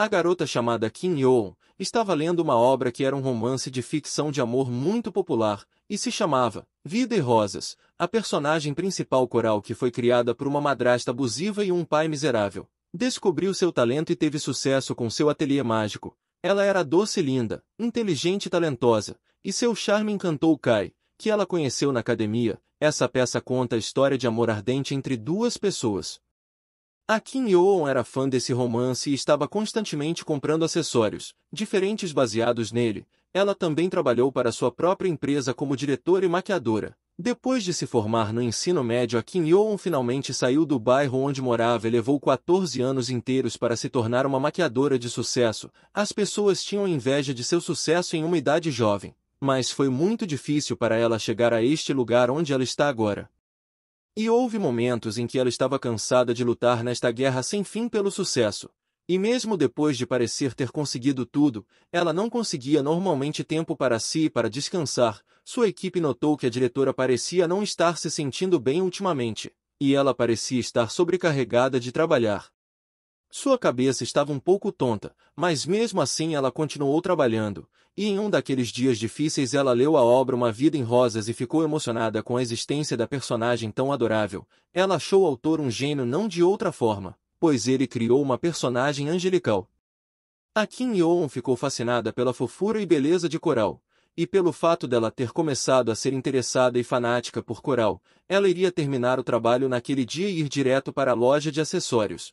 A garota chamada Kim Yoon estava lendo uma obra que era um romance de ficção de amor muito popular e se chamava Vida e Rosas, a personagem principal coral que foi criada por uma madrasta abusiva e um pai miserável. Descobriu seu talento e teve sucesso com seu ateliê mágico. Ela era doce e linda, inteligente e talentosa, e seu charme encantou Kai, que ela conheceu na academia. Essa peça conta a história de amor ardente entre duas pessoas, a Kim Yoon era fã desse romance e estava constantemente comprando acessórios, diferentes baseados nele. Ela também trabalhou para sua própria empresa como diretora e maquiadora. Depois de se formar no ensino médio, a Kim Yoon finalmente saiu do bairro onde morava e levou 14 anos inteiros para se tornar uma maquiadora de sucesso. As pessoas tinham inveja de seu sucesso em uma idade jovem, mas foi muito difícil para ela chegar a este lugar onde ela está agora. E houve momentos em que ela estava cansada de lutar nesta guerra sem fim pelo sucesso. E mesmo depois de parecer ter conseguido tudo, ela não conseguia normalmente tempo para si e para descansar. Sua equipe notou que a diretora parecia não estar se sentindo bem ultimamente, e ela parecia estar sobrecarregada de trabalhar. Sua cabeça estava um pouco tonta, mas mesmo assim ela continuou trabalhando, e em um daqueles dias difíceis ela leu a obra Uma Vida em Rosas e ficou emocionada com a existência da personagem tão adorável. Ela achou o autor um gênio não de outra forma, pois ele criou uma personagem angelical. A Kim Yoon ficou fascinada pela fofura e beleza de Coral, e pelo fato dela ter começado a ser interessada e fanática por Coral, ela iria terminar o trabalho naquele dia e ir direto para a loja de acessórios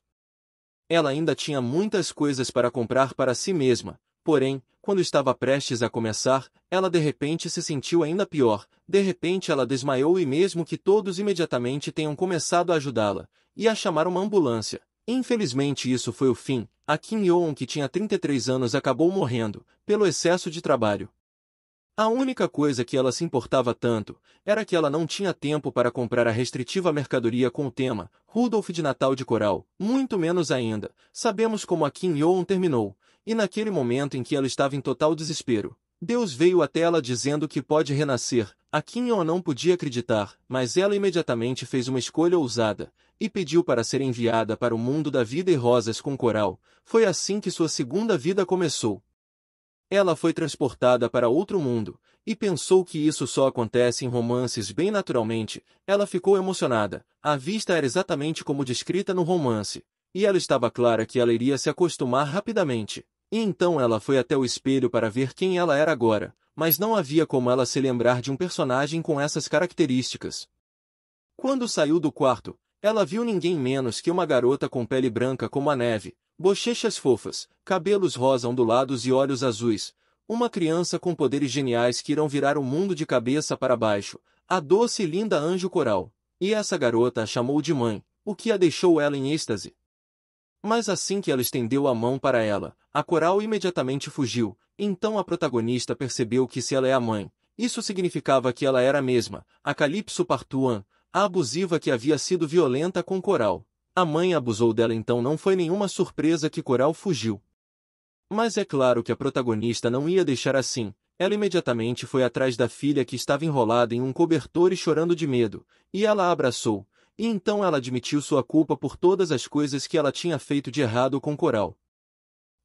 ela ainda tinha muitas coisas para comprar para si mesma, porém, quando estava prestes a começar, ela de repente se sentiu ainda pior, de repente ela desmaiou e mesmo que todos imediatamente tenham começado a ajudá-la, e a chamar uma ambulância. Infelizmente isso foi o fim, a Kim Yoon que tinha 33 anos acabou morrendo, pelo excesso de trabalho. A única coisa que ela se importava tanto era que ela não tinha tempo para comprar a restritiva mercadoria com o tema Rudolf de Natal de Coral, muito menos ainda. Sabemos como a Kim Yon terminou, e naquele momento em que ela estava em total desespero, Deus veio até ela dizendo que pode renascer. A Kim Yon não podia acreditar, mas ela imediatamente fez uma escolha ousada e pediu para ser enviada para o mundo da vida e rosas com coral. Foi assim que sua segunda vida começou ela foi transportada para outro mundo, e pensou que isso só acontece em romances bem naturalmente. Ela ficou emocionada. A vista era exatamente como descrita no romance, e ela estava clara que ela iria se acostumar rapidamente. E então ela foi até o espelho para ver quem ela era agora, mas não havia como ela se lembrar de um personagem com essas características. Quando saiu do quarto, ela viu ninguém menos que uma garota com pele branca como a neve, Bochechas fofas, cabelos rosa ondulados e olhos azuis, uma criança com poderes geniais que irão virar o um mundo de cabeça para baixo, a doce e linda anjo coral, e essa garota a chamou de mãe, o que a deixou ela em êxtase. Mas assim que ela estendeu a mão para ela, a coral imediatamente fugiu, então a protagonista percebeu que se ela é a mãe, isso significava que ela era a mesma, a Calypso Partuan, a abusiva que havia sido violenta com coral. A mãe abusou dela então não foi nenhuma surpresa que Coral fugiu. Mas é claro que a protagonista não ia deixar assim. Ela imediatamente foi atrás da filha que estava enrolada em um cobertor e chorando de medo, e ela a abraçou, e então ela admitiu sua culpa por todas as coisas que ela tinha feito de errado com Coral.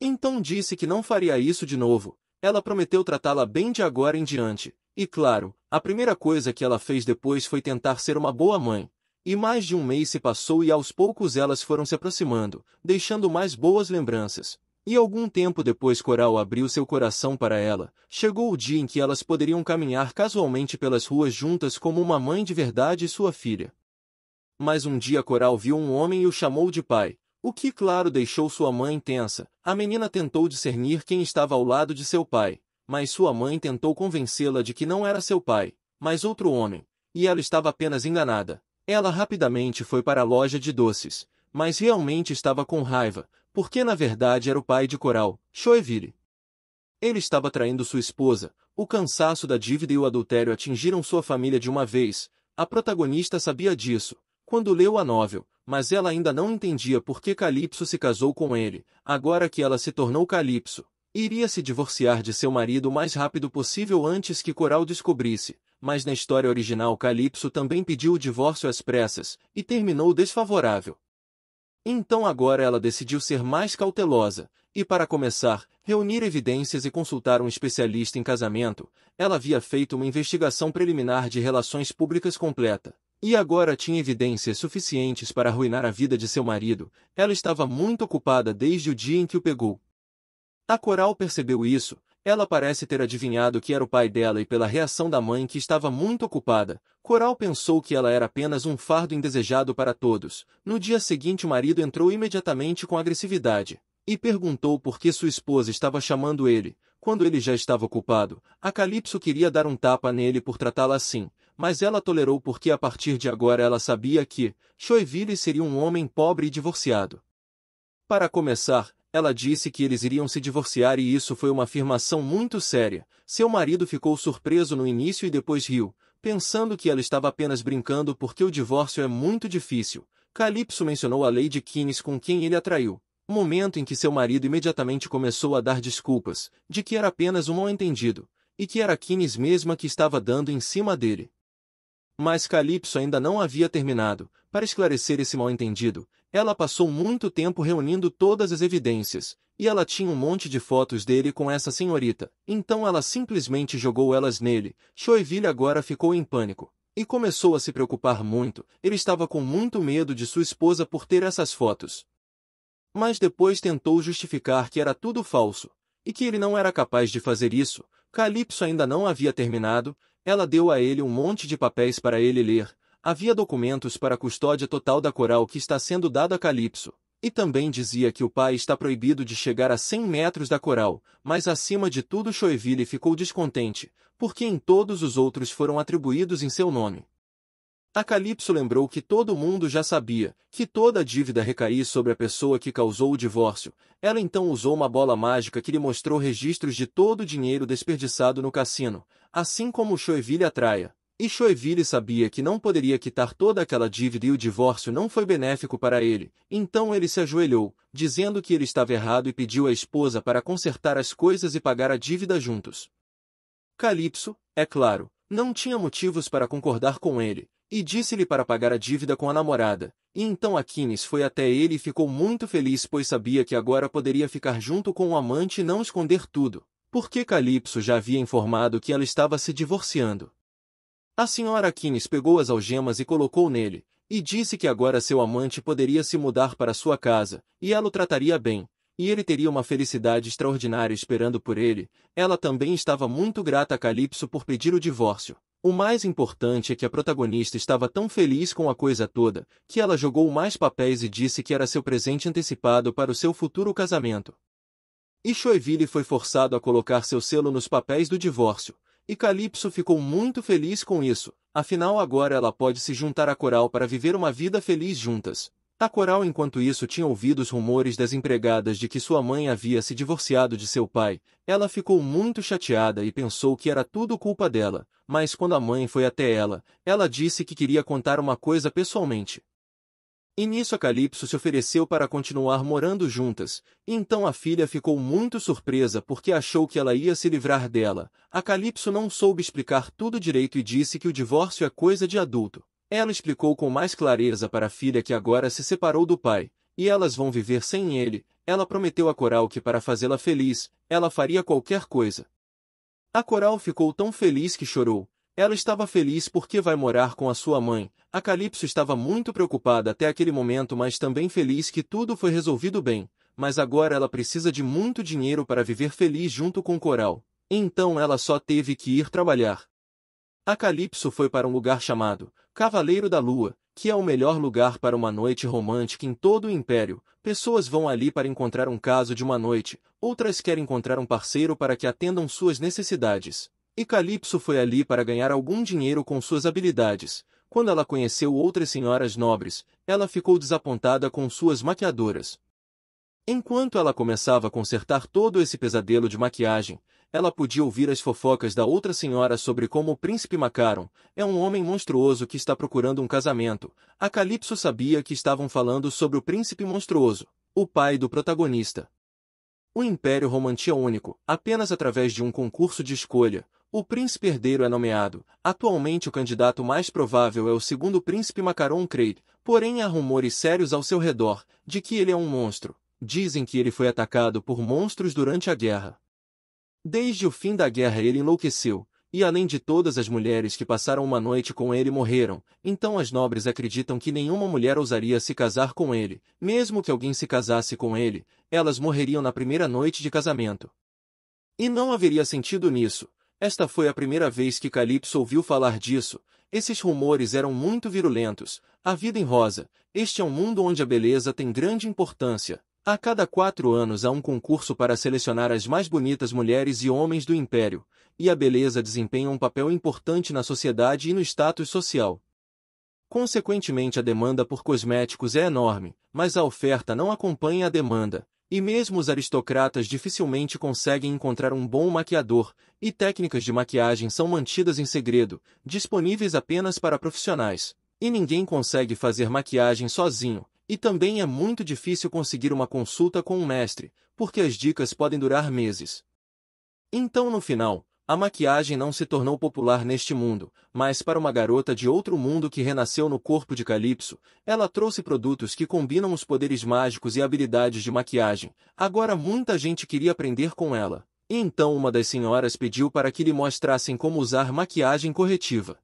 Então disse que não faria isso de novo, ela prometeu tratá-la bem de agora em diante, e claro, a primeira coisa que ela fez depois foi tentar ser uma boa mãe, e mais de um mês se passou e aos poucos elas foram se aproximando, deixando mais boas lembranças. E algum tempo depois Coral abriu seu coração para ela, chegou o dia em que elas poderiam caminhar casualmente pelas ruas juntas como uma mãe de verdade e sua filha. Mas um dia Coral viu um homem e o chamou de pai, o que claro deixou sua mãe tensa. A menina tentou discernir quem estava ao lado de seu pai, mas sua mãe tentou convencê-la de que não era seu pai, mas outro homem, e ela estava apenas enganada. Ela rapidamente foi para a loja de doces, mas realmente estava com raiva, porque na verdade era o pai de Coral, Choeville. Ele estava traindo sua esposa, o cansaço da dívida e o adultério atingiram sua família de uma vez, a protagonista sabia disso, quando leu a novel, mas ela ainda não entendia por que Calypso se casou com ele, agora que ela se tornou Calypso. Iria se divorciar de seu marido o mais rápido possível antes que Coral descobrisse, mas na história original Calypso também pediu o divórcio às pressas, e terminou desfavorável. Então agora ela decidiu ser mais cautelosa, e para começar, reunir evidências e consultar um especialista em casamento, ela havia feito uma investigação preliminar de relações públicas completa. E agora tinha evidências suficientes para arruinar a vida de seu marido, ela estava muito ocupada desde o dia em que o pegou. A coral percebeu isso, ela parece ter adivinhado que era o pai dela e pela reação da mãe que estava muito ocupada, Coral pensou que ela era apenas um fardo indesejado para todos. No dia seguinte o marido entrou imediatamente com agressividade e perguntou por que sua esposa estava chamando ele, quando ele já estava ocupado. A Calypso queria dar um tapa nele por tratá-la assim, mas ela tolerou porque a partir de agora ela sabia que Choeville seria um homem pobre e divorciado. Para começar, ela disse que eles iriam se divorciar e isso foi uma afirmação muito séria. Seu marido ficou surpreso no início e depois riu, pensando que ela estava apenas brincando porque o divórcio é muito difícil. Calypso mencionou a Lady Kines com quem ele atraiu, momento em que seu marido imediatamente começou a dar desculpas, de que era apenas um mal-entendido, e que era Kines mesma que estava dando em cima dele. Mas Calypso ainda não havia terminado. Para esclarecer esse mal-entendido, ela passou muito tempo reunindo todas as evidências, e ela tinha um monte de fotos dele com essa senhorita, então ela simplesmente jogou elas nele. Choiville agora ficou em pânico, e começou a se preocupar muito, ele estava com muito medo de sua esposa por ter essas fotos. Mas depois tentou justificar que era tudo falso, e que ele não era capaz de fazer isso, Calypso ainda não havia terminado, ela deu a ele um monte de papéis para ele ler, havia documentos para a custódia total da coral que está sendo dada a Calypso, e também dizia que o pai está proibido de chegar a 100 metros da coral, mas acima de tudo Choeville ficou descontente, porque em todos os outros foram atribuídos em seu nome. A Calypso lembrou que todo mundo já sabia que toda a dívida recaía sobre a pessoa que causou o divórcio. Ela então usou uma bola mágica que lhe mostrou registros de todo o dinheiro desperdiçado no cassino, assim como Choeville atraia, e Choeville sabia que não poderia quitar toda aquela dívida e o divórcio não foi benéfico para ele, então ele se ajoelhou, dizendo que ele estava errado e pediu à esposa para consertar as coisas e pagar a dívida juntos. Calypso, é claro, não tinha motivos para concordar com ele, e disse-lhe para pagar a dívida com a namorada, e então Aquines foi até ele e ficou muito feliz pois sabia que agora poderia ficar junto com o amante e não esconder tudo, porque Calypso já havia informado que ela estava se divorciando. A senhora Aquines pegou as algemas e colocou nele, e disse que agora seu amante poderia se mudar para sua casa, e ela o trataria bem, e ele teria uma felicidade extraordinária esperando por ele, ela também estava muito grata a Calypso por pedir o divórcio. O mais importante é que a protagonista estava tão feliz com a coisa toda, que ela jogou mais papéis e disse que era seu presente antecipado para o seu futuro casamento. E Choeville foi forçado a colocar seu selo nos papéis do divórcio, e Calypso ficou muito feliz com isso, afinal agora ela pode se juntar a Coral para viver uma vida feliz juntas. A Coral enquanto isso tinha ouvido os rumores das empregadas de que sua mãe havia se divorciado de seu pai. Ela ficou muito chateada e pensou que era tudo culpa dela, mas quando a mãe foi até ela, ela disse que queria contar uma coisa pessoalmente. E nisso a Calypso se ofereceu para continuar morando juntas, e então a filha ficou muito surpresa porque achou que ela ia se livrar dela. A Calypso não soube explicar tudo direito e disse que o divórcio é coisa de adulto. Ela explicou com mais clareza para a filha que agora se separou do pai, e elas vão viver sem ele. Ela prometeu a Coral que para fazê-la feliz, ela faria qualquer coisa. A Coral ficou tão feliz que chorou, ela estava feliz porque vai morar com a sua mãe. A Calypso estava muito preocupada até aquele momento, mas também feliz que tudo foi resolvido bem. Mas agora ela precisa de muito dinheiro para viver feliz junto com Coral. Então ela só teve que ir trabalhar. A Calypso foi para um lugar chamado Cavaleiro da Lua, que é o melhor lugar para uma noite romântica em todo o Império. Pessoas vão ali para encontrar um caso de uma noite, outras querem encontrar um parceiro para que atendam suas necessidades. E Calypso foi ali para ganhar algum dinheiro com suas habilidades. Quando ela conheceu outras senhoras nobres, ela ficou desapontada com suas maquiadoras. Enquanto ela começava a consertar todo esse pesadelo de maquiagem, ela podia ouvir as fofocas da outra senhora sobre como o príncipe Macaron é um homem monstruoso que está procurando um casamento. A Calypso sabia que estavam falando sobre o príncipe monstruoso, o pai do protagonista. O Império Romantia Único, apenas através de um concurso de escolha, o príncipe herdeiro é nomeado. Atualmente o candidato mais provável é o segundo príncipe Macaron Creed, porém há rumores sérios ao seu redor de que ele é um monstro. Dizem que ele foi atacado por monstros durante a guerra. Desde o fim da guerra ele enlouqueceu, e além de todas as mulheres que passaram uma noite com ele morreram, então as nobres acreditam que nenhuma mulher ousaria se casar com ele, mesmo que alguém se casasse com ele, elas morreriam na primeira noite de casamento. E não haveria sentido nisso, esta foi a primeira vez que Calypso ouviu falar disso. Esses rumores eram muito virulentos. A vida em rosa. Este é um mundo onde a beleza tem grande importância. A cada quatro anos há um concurso para selecionar as mais bonitas mulheres e homens do Império, e a beleza desempenha um papel importante na sociedade e no status social. Consequentemente a demanda por cosméticos é enorme, mas a oferta não acompanha a demanda, e mesmo os aristocratas dificilmente conseguem encontrar um bom maquiador, e técnicas de maquiagem são mantidas em segredo, disponíveis apenas para profissionais. E ninguém consegue fazer maquiagem sozinho, e também é muito difícil conseguir uma consulta com um mestre, porque as dicas podem durar meses. Então, no final, a maquiagem não se tornou popular neste mundo, mas para uma garota de outro mundo que renasceu no corpo de Calypso, ela trouxe produtos que combinam os poderes mágicos e habilidades de maquiagem. Agora muita gente queria aprender com ela. E então uma das senhoras pediu para que lhe mostrassem como usar maquiagem corretiva.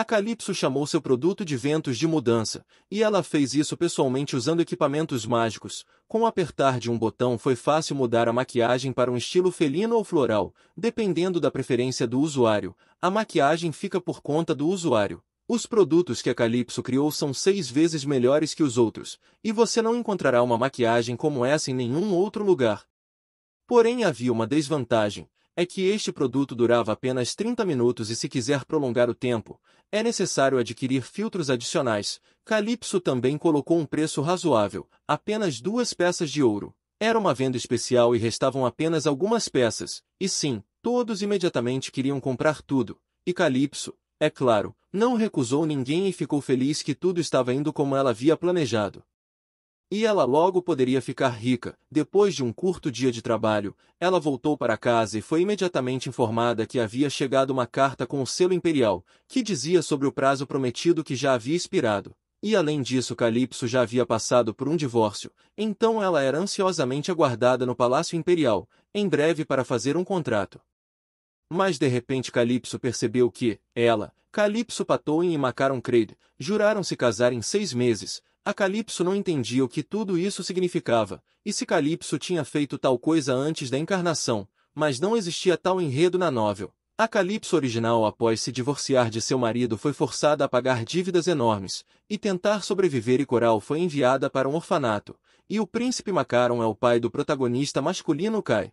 A Calypso chamou seu produto de ventos de mudança, e ela fez isso pessoalmente usando equipamentos mágicos. Com o apertar de um botão foi fácil mudar a maquiagem para um estilo felino ou floral, dependendo da preferência do usuário. A maquiagem fica por conta do usuário. Os produtos que a Calypso criou são seis vezes melhores que os outros, e você não encontrará uma maquiagem como essa em nenhum outro lugar. Porém havia uma desvantagem, é que este produto durava apenas 30 minutos e se quiser prolongar o tempo, é necessário adquirir filtros adicionais. Calypso também colocou um preço razoável, apenas duas peças de ouro. Era uma venda especial e restavam apenas algumas peças, e sim, todos imediatamente queriam comprar tudo. E Calypso, é claro, não recusou ninguém e ficou feliz que tudo estava indo como ela havia planejado. E ela logo poderia ficar rica. Depois de um curto dia de trabalho, ela voltou para casa e foi imediatamente informada que havia chegado uma carta com o selo imperial, que dizia sobre o prazo prometido que já havia expirado. E além disso Calypso já havia passado por um divórcio, então ela era ansiosamente aguardada no Palácio Imperial, em breve para fazer um contrato. Mas de repente Calypso percebeu que, ela, Calypso Patoin e Macaron Creed, juraram se casar em seis meses, a Calypso não entendia o que tudo isso significava, e se Calypso tinha feito tal coisa antes da encarnação, mas não existia tal enredo na novel. A Calypso original após se divorciar de seu marido foi forçada a pagar dívidas enormes, e tentar sobreviver e Coral foi enviada para um orfanato, e o príncipe Macaron é o pai do protagonista masculino Kai.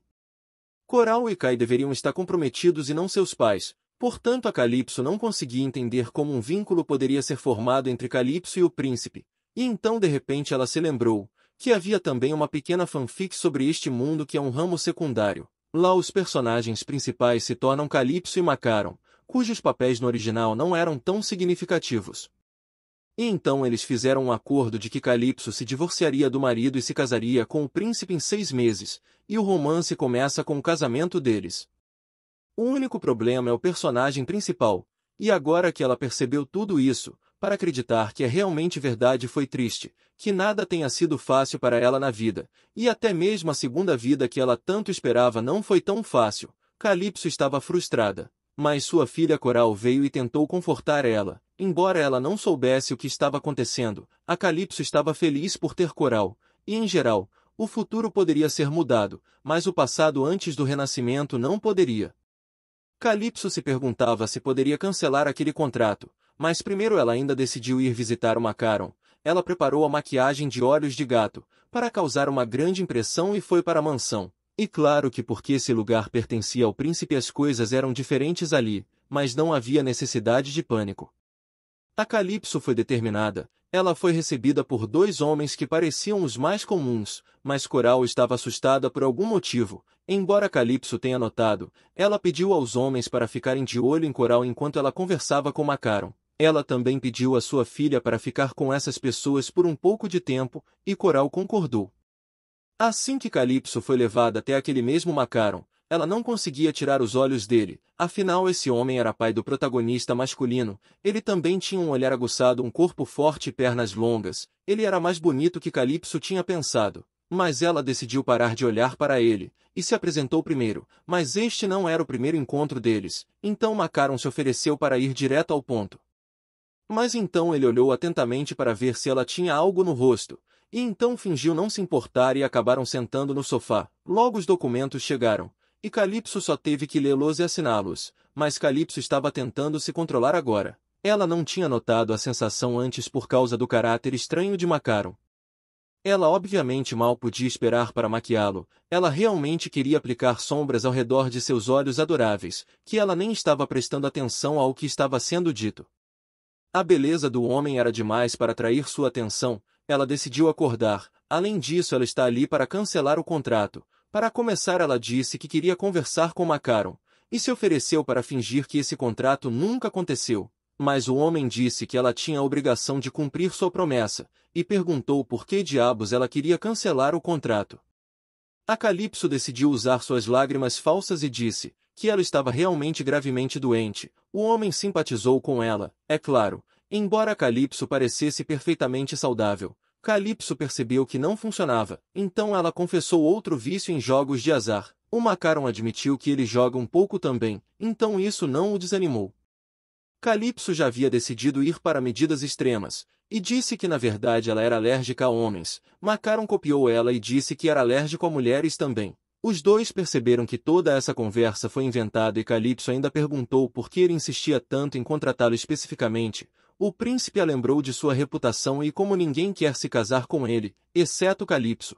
Coral e Kai deveriam estar comprometidos e não seus pais, portanto a Calypso não conseguia entender como um vínculo poderia ser formado entre Calypso e o príncipe, e então de repente ela se lembrou que havia também uma pequena fanfic sobre este mundo que é um ramo secundário. Lá os personagens principais se tornam Calypso e Macaron, cujos papéis no original não eram tão significativos. E então eles fizeram um acordo de que Calypso se divorciaria do marido e se casaria com o príncipe em seis meses, e o romance começa com o casamento deles. O único problema é o personagem principal, e agora que ela percebeu tudo isso, para acreditar que é realmente verdade foi triste, que nada tenha sido fácil para ela na vida, e até mesmo a segunda vida que ela tanto esperava não foi tão fácil. Calypso estava frustrada, mas sua filha Coral veio e tentou confortar ela. Embora ela não soubesse o que estava acontecendo, a Calypso estava feliz por ter Coral, e em geral, o futuro poderia ser mudado, mas o passado antes do renascimento não poderia. Calypso se perguntava se poderia cancelar aquele contrato, mas primeiro ela ainda decidiu ir visitar o Macaron. Ela preparou a maquiagem de olhos de gato, para causar uma grande impressão e foi para a mansão. E claro que porque esse lugar pertencia ao príncipe as coisas eram diferentes ali, mas não havia necessidade de pânico. A Calypso foi determinada, ela foi recebida por dois homens que pareciam os mais comuns, mas Coral estava assustada por algum motivo, Embora Calypso tenha notado, ela pediu aos homens para ficarem de olho em Coral enquanto ela conversava com Macaron. Ela também pediu a sua filha para ficar com essas pessoas por um pouco de tempo, e Coral concordou. Assim que Calypso foi levada até aquele mesmo Macaron, ela não conseguia tirar os olhos dele, afinal esse homem era pai do protagonista masculino, ele também tinha um olhar aguçado, um corpo forte e pernas longas, ele era mais bonito que Calypso tinha pensado, mas ela decidiu parar de olhar para ele, e se apresentou primeiro, mas este não era o primeiro encontro deles, então Macaron se ofereceu para ir direto ao ponto. Mas então ele olhou atentamente para ver se ela tinha algo no rosto, e então fingiu não se importar e acabaram sentando no sofá. Logo os documentos chegaram, e Calypso só teve que lê-los e assiná-los, mas Calypso estava tentando se controlar agora. Ela não tinha notado a sensação antes por causa do caráter estranho de Macaron, ela obviamente mal podia esperar para maquiá-lo, ela realmente queria aplicar sombras ao redor de seus olhos adoráveis, que ela nem estava prestando atenção ao que estava sendo dito. A beleza do homem era demais para atrair sua atenção, ela decidiu acordar, além disso ela está ali para cancelar o contrato. Para começar ela disse que queria conversar com Macaron, e se ofereceu para fingir que esse contrato nunca aconteceu, mas o homem disse que ela tinha a obrigação de cumprir sua promessa, e perguntou por que diabos ela queria cancelar o contrato. A Calypso decidiu usar suas lágrimas falsas e disse que ela estava realmente gravemente doente. O homem simpatizou com ela, é claro, embora Calypso parecesse perfeitamente saudável. Calypso percebeu que não funcionava, então ela confessou outro vício em jogos de azar. O Macaron admitiu que ele joga um pouco também, então isso não o desanimou. Calypso já havia decidido ir para medidas extremas, e disse que na verdade ela era alérgica a homens. Macaron copiou ela e disse que era alérgico a mulheres também. Os dois perceberam que toda essa conversa foi inventada e Calypso ainda perguntou por que ele insistia tanto em contratá-lo especificamente. O príncipe a lembrou de sua reputação e como ninguém quer se casar com ele, exceto Calypso.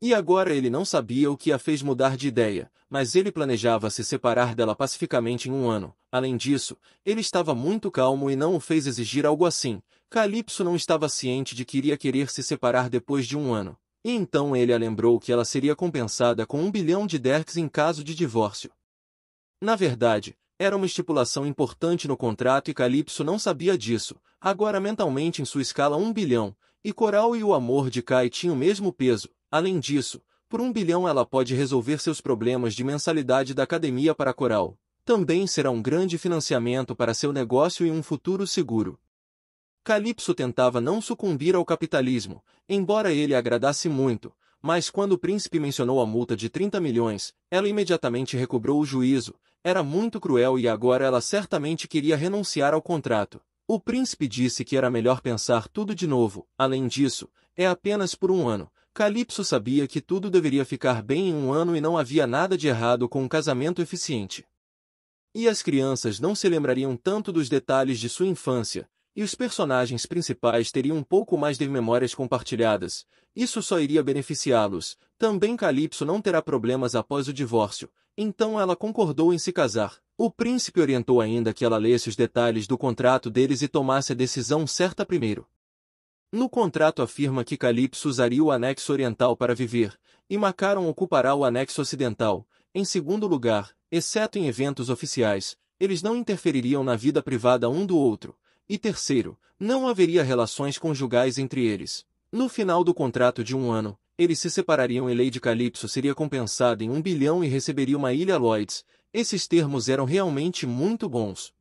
E agora ele não sabia o que a fez mudar de ideia, mas ele planejava se separar dela pacificamente em um ano. Além disso, ele estava muito calmo e não o fez exigir algo assim. Calypso não estava ciente de que iria querer se separar depois de um ano. E então ele a lembrou que ela seria compensada com um bilhão de derks em caso de divórcio. Na verdade, era uma estipulação importante no contrato e Calypso não sabia disso. Agora mentalmente em sua escala um bilhão, e Coral e o amor de Kai tinham o mesmo peso. Além disso, por um bilhão ela pode resolver seus problemas de mensalidade da academia para Coral. Também será um grande financiamento para seu negócio e um futuro seguro. Calypso tentava não sucumbir ao capitalismo, embora ele agradasse muito, mas quando o príncipe mencionou a multa de 30 milhões, ela imediatamente recobrou o juízo, era muito cruel e agora ela certamente queria renunciar ao contrato. O príncipe disse que era melhor pensar tudo de novo, além disso, é apenas por um ano. Calypso sabia que tudo deveria ficar bem em um ano e não havia nada de errado com um casamento eficiente. E as crianças não se lembrariam tanto dos detalhes de sua infância, e os personagens principais teriam um pouco mais de memórias compartilhadas. Isso só iria beneficiá-los. Também Calypso não terá problemas após o divórcio, então ela concordou em se casar. O príncipe orientou ainda que ela lesse os detalhes do contrato deles e tomasse a decisão certa primeiro. No contrato afirma que Calypso usaria o anexo oriental para viver, e Macaron ocupará o anexo ocidental. Em segundo lugar, exceto em eventos oficiais, eles não interfeririam na vida privada um do outro. E terceiro, não haveria relações conjugais entre eles. No final do contrato de um ano, eles se separariam e Lady Calypso seria compensada em um bilhão e receberia uma ilha Lloyds, esses termos eram realmente muito bons.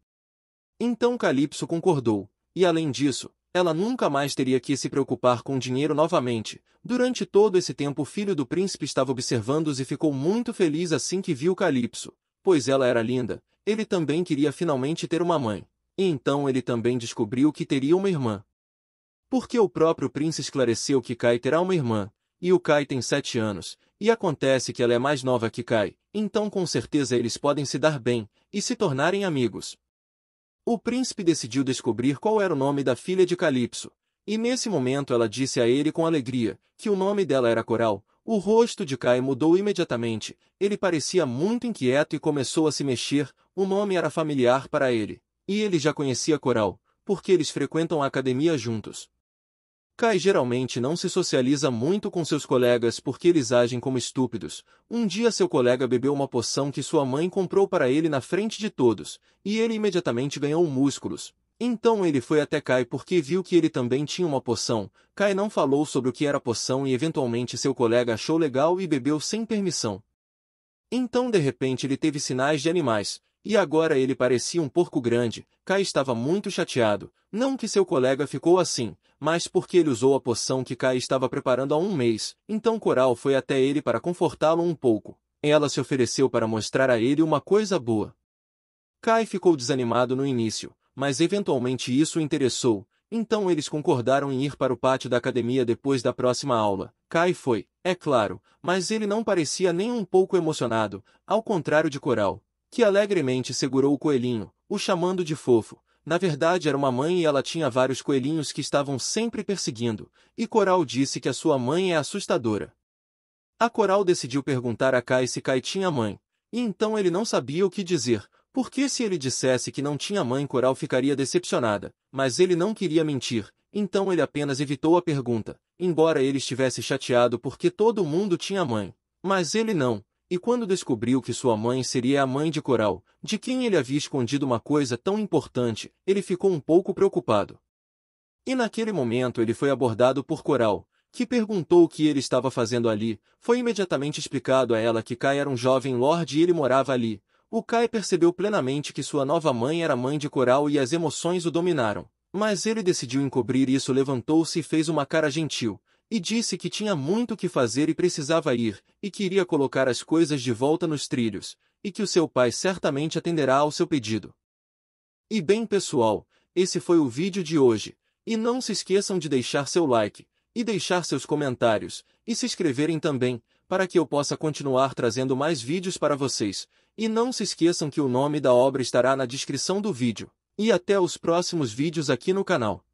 Então Calypso concordou, e além disso, ela nunca mais teria que se preocupar com dinheiro novamente. Durante todo esse tempo o filho do príncipe estava observando-os e ficou muito feliz assim que viu Calypso, pois ela era linda, ele também queria finalmente ter uma mãe. E então ele também descobriu que teria uma irmã. Porque o próprio príncipe esclareceu que Kai terá uma irmã, e o Kai tem sete anos, e acontece que ela é mais nova que Kai, então com certeza eles podem se dar bem e se tornarem amigos. O príncipe decidiu descobrir qual era o nome da filha de Calipso, e nesse momento ela disse a ele com alegria que o nome dela era Coral. O rosto de Kai mudou imediatamente, ele parecia muito inquieto e começou a se mexer, o nome era familiar para ele, e ele já conhecia Coral, porque eles frequentam a academia juntos. Kai geralmente não se socializa muito com seus colegas porque eles agem como estúpidos. Um dia seu colega bebeu uma poção que sua mãe comprou para ele na frente de todos, e ele imediatamente ganhou músculos. Então ele foi até Kai porque viu que ele também tinha uma poção. Kai não falou sobre o que era poção e eventualmente seu colega achou legal e bebeu sem permissão. Então de repente ele teve sinais de animais, e agora ele parecia um porco grande, Kai estava muito chateado, não que seu colega ficou assim, mas porque ele usou a poção que Kai estava preparando há um mês, então Coral foi até ele para confortá-lo um pouco. Ela se ofereceu para mostrar a ele uma coisa boa. Kai ficou desanimado no início, mas eventualmente isso o interessou, então eles concordaram em ir para o pátio da academia depois da próxima aula. Kai foi, é claro, mas ele não parecia nem um pouco emocionado, ao contrário de Coral, que alegremente segurou o coelhinho, o chamando de fofo. Na verdade era uma mãe e ela tinha vários coelhinhos que estavam sempre perseguindo, e Coral disse que a sua mãe é assustadora. A Coral decidiu perguntar a Kai se Kai tinha mãe, e então ele não sabia o que dizer, porque se ele dissesse que não tinha mãe Coral ficaria decepcionada, mas ele não queria mentir, então ele apenas evitou a pergunta, embora ele estivesse chateado porque todo mundo tinha mãe. Mas ele não, e quando descobriu que sua mãe seria a mãe de Coral, de quem ele havia escondido uma coisa tão importante, ele ficou um pouco preocupado. E naquele momento ele foi abordado por Coral, que perguntou o que ele estava fazendo ali. Foi imediatamente explicado a ela que Kai era um jovem lord e ele morava ali. O Kai percebeu plenamente que sua nova mãe era mãe de Coral e as emoções o dominaram. Mas ele decidiu encobrir isso levantou-se e fez uma cara gentil e disse que tinha muito que fazer e precisava ir, e queria colocar as coisas de volta nos trilhos, e que o seu pai certamente atenderá ao seu pedido. E bem, pessoal, esse foi o vídeo de hoje, e não se esqueçam de deixar seu like, e deixar seus comentários, e se inscreverem também, para que eu possa continuar trazendo mais vídeos para vocês, e não se esqueçam que o nome da obra estará na descrição do vídeo. E até os próximos vídeos aqui no canal.